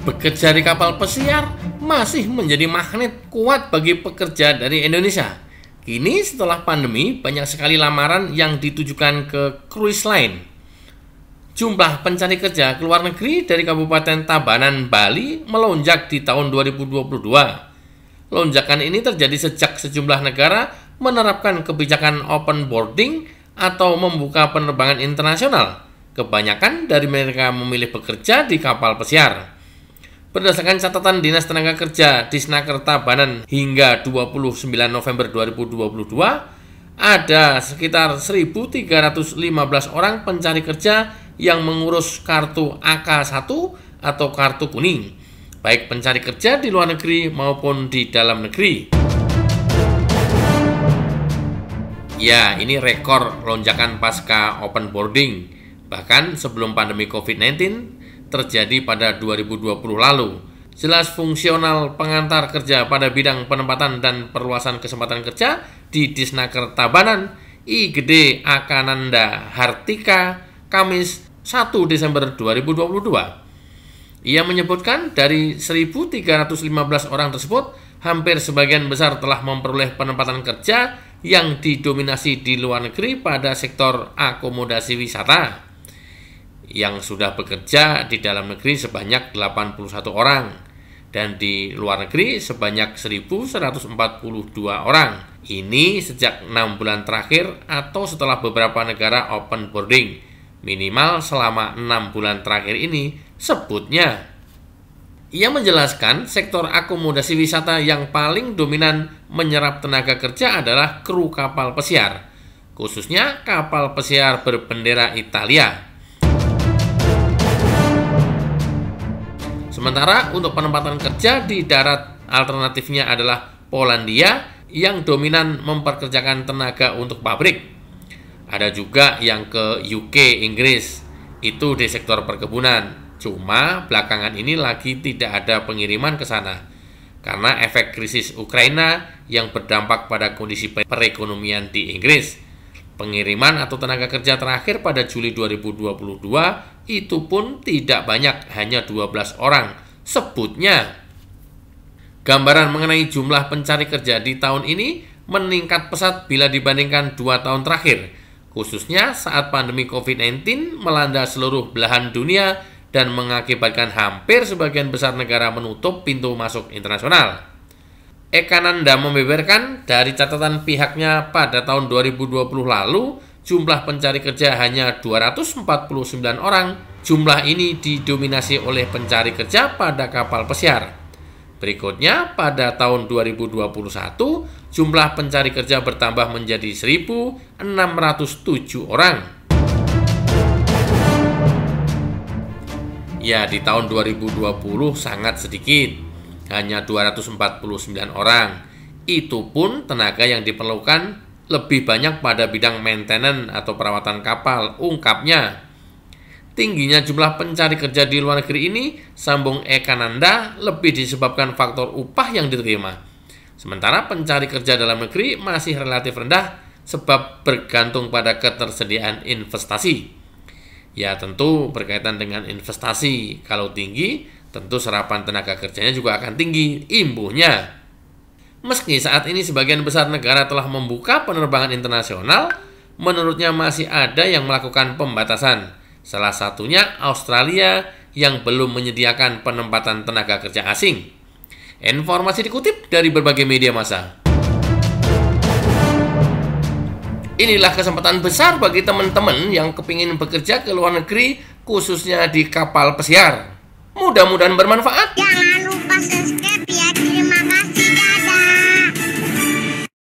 bekerja di kapal pesiar masih menjadi magnet kuat bagi pekerja dari Indonesia. Kini setelah pandemi, banyak sekali lamaran yang ditujukan ke cruise line. Jumlah pencari kerja ke luar negeri dari Kabupaten Tabanan, Bali melonjak di tahun 2022. Lonjakan ini terjadi sejak sejumlah negara menerapkan kebijakan open boarding atau membuka penerbangan internasional. Kebanyakan dari mereka memilih bekerja di kapal pesiar. Berdasarkan catatan Dinas Tenaga Kerja di Senaker Tabanan hingga 29 November 2022, ada sekitar 1.315 orang pencari kerja yang mengurus kartu AK1 atau kartu kuning, baik pencari kerja di luar negeri maupun di dalam negeri. Ya, ini rekor lonjakan pasca open boarding. Bahkan sebelum pandemi COVID-19, terjadi pada 2020 lalu. Jelas fungsional pengantar kerja pada bidang penempatan dan perluasan kesempatan kerja di Disnaker Tabanan I Gede Akananda Hartika Kamis 1 Desember 2022. Ia menyebutkan dari 1.315 orang tersebut, hampir sebagian besar telah memperoleh penempatan kerja yang didominasi di luar negeri pada sektor akomodasi wisata yang sudah bekerja di dalam negeri sebanyak 81 orang dan di luar negeri sebanyak 1142 orang. Ini sejak 6 bulan terakhir atau setelah beberapa negara open boarding. Minimal selama 6 bulan terakhir ini sebutnya. Ia menjelaskan sektor akomodasi wisata yang paling dominan menyerap tenaga kerja adalah kru kapal pesiar, khususnya kapal pesiar berbendera Italia Sementara untuk penempatan kerja di darat alternatifnya adalah Polandia yang dominan memperkerjakan tenaga untuk pabrik. Ada juga yang ke UK, Inggris. Itu di sektor perkebunan. Cuma belakangan ini lagi tidak ada pengiriman ke sana karena efek krisis Ukraina yang berdampak pada kondisi perekonomian di Inggris. Pengiriman atau tenaga kerja terakhir pada Juli 2022 itu pun tidak banyak, hanya 12 orang, sebutnya. Gambaran mengenai jumlah pencari kerja di tahun ini meningkat pesat bila dibandingkan dua tahun terakhir, khususnya saat pandemi COVID-19 melanda seluruh belahan dunia dan mengakibatkan hampir sebagian besar negara menutup pintu masuk internasional. Ekananda membeberkan dari catatan pihaknya pada tahun 2020 lalu, jumlah pencari kerja hanya 249 orang, jumlah ini didominasi oleh pencari kerja pada kapal pesiar. Berikutnya, pada tahun 2021, jumlah pencari kerja bertambah menjadi 1.607 orang. Ya, di tahun 2020 sangat sedikit, hanya 249 orang. Itu pun tenaga yang diperlukan lebih banyak pada bidang maintenance atau perawatan kapal, ungkapnya. Tingginya jumlah pencari kerja di luar negeri ini, sambung Ekananda, lebih disebabkan faktor upah yang diterima. Sementara pencari kerja dalam negeri masih relatif rendah sebab bergantung pada ketersediaan investasi. Ya tentu berkaitan dengan investasi, kalau tinggi tentu serapan tenaga kerjanya juga akan tinggi, imbuhnya. Meski saat ini sebagian besar negara telah membuka penerbangan internasional, menurutnya masih ada yang melakukan pembatasan. Salah satunya Australia yang belum menyediakan penempatan tenaga kerja asing. Informasi dikutip dari berbagai media massa. Inilah kesempatan besar bagi teman-teman yang kepingin bekerja ke luar negeri, khususnya di kapal pesiar. Mudah-mudahan bermanfaat. Ya.